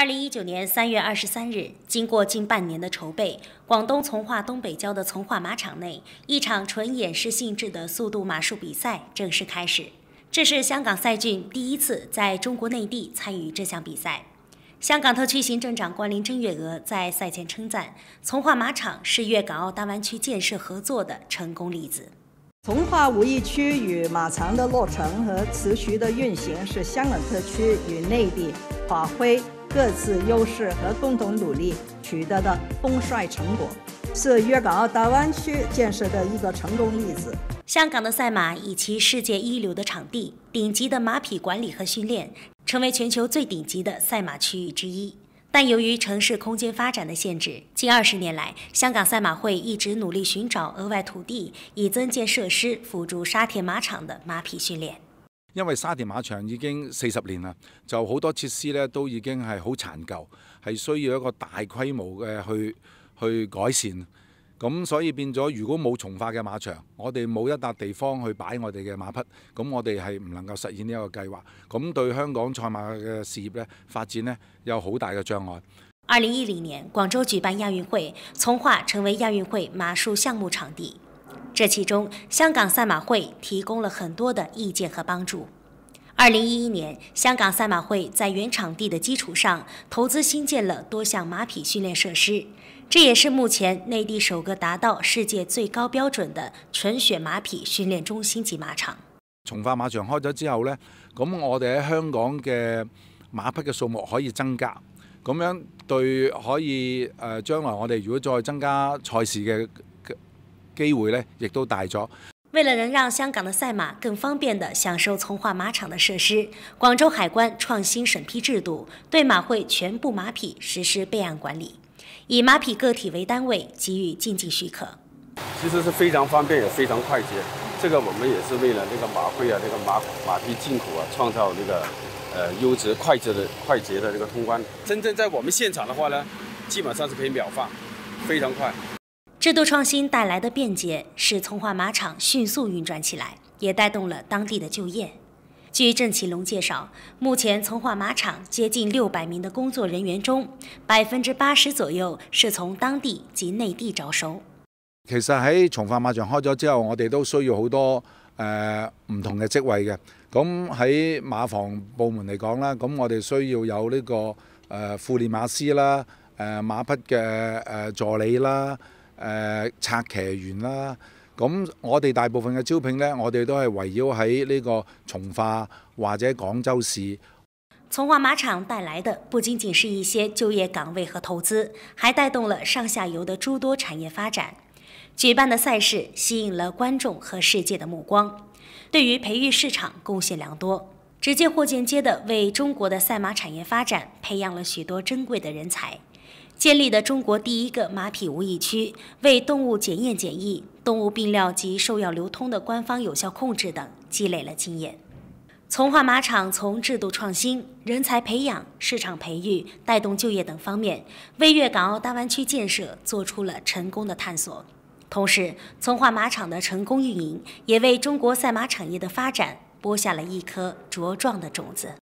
二零一九年三月二十三日，经过近半年的筹备，广东从化东北郊的从化马场内，一场纯演示性质的速度马术比赛正式开始。这是香港赛郡第一次在中国内地参与这项比赛。香港特区行政长官林郑月娥在赛前称赞，从化马场是粤港澳大湾区建设合作的成功例子。从化五一区与马场的落成和持续的运行，是香港特区与内地发挥。各自优势和共同努力取得的丰硕成果，是粤港澳大湾区建设的一个成功例子。香港的赛马以其世界一流的场地、顶级的马匹管理和训练，成为全球最顶级的赛马区域之一。但由于城市空间发展的限制，近二十年来，香港赛马会一直努力寻找额外土地，以增建设施，辅助沙田马场的马匹训练。因為沙田馬場已經四十年啦，就好多設施咧都已經係好殘舊，係需要一個大規模嘅去去改善。咁所以變咗，如果冇從化嘅馬場，我哋冇一笪地方去擺我哋嘅馬匹，咁我哋係唔能夠實現呢一個計劃。咁對香港賽馬嘅事業咧發展咧有好大嘅障礙。二零一零年，廣州舉辦亞運會，從化成為亞運會馬術項目場地。这其中，香港赛马会提供了很多的意见和帮助。二零一一年，香港赛马会在原场地的基础上投资新建了多项马匹训练设施，这也是目前内地首个达到世界最高标准的纯血马匹训练中心级马场。从化马场开咗之后呢，咁我哋喺香港嘅马匹嘅数目可以增加，咁样对可以诶将来我哋如果再增加赛事嘅。机会呢亦都大咗。为了能让香港的赛马更方便地享受从化马场的设施，广州海关创新审批制度，对马会全部马匹实施备案管理，以马匹个体为单位给予进境许可。其实是非常方便，也非常快捷。这个我们也是为了那个马会啊，那个马马匹进口啊，创造那个呃优质、快捷的、快捷的这个通关。真正在我们现场的话呢，基本上是可以秒放，非常快。制度创新带来的便捷，使从化马场迅速运转起来，也带动了当地的就业。据郑启龙介绍，目前从化马场接近六百名的工作人员中，百分之八十左右是从当地及内地招收。其实，喺从化马场开咗之后，我哋都需要好多诶唔同嘅职位嘅。咁喺马房部门嚟讲啦，咁我哋需要有呢个诶副练马师啦，诶马匹嘅诶助理啦。誒拆騎員啦，咁我哋大部分嘅招聘咧，我哋都係圍繞喺呢個從化或者廣州市。從化馬場帶來的不僅仅是一些就業岗位和投資，還帶動了上下游的諸多產業發展。舉辦的賽事吸引了觀眾和世界的目光，對於培育市場貢獻良多，直接或間接的為中國的賽馬產業發展培養了许多珍貴的人才。建立的中国第一个马匹无疫区，为动物检验检疫、动物病料及兽药流通的官方有效控制等积累了经验。从化马场从制度创新、人才培养、市场培育、带动就业等方面，为粤港澳大湾区建设做出了成功的探索。同时，从化马场的成功运营，也为中国赛马产业的发展播下了一颗茁壮的种子。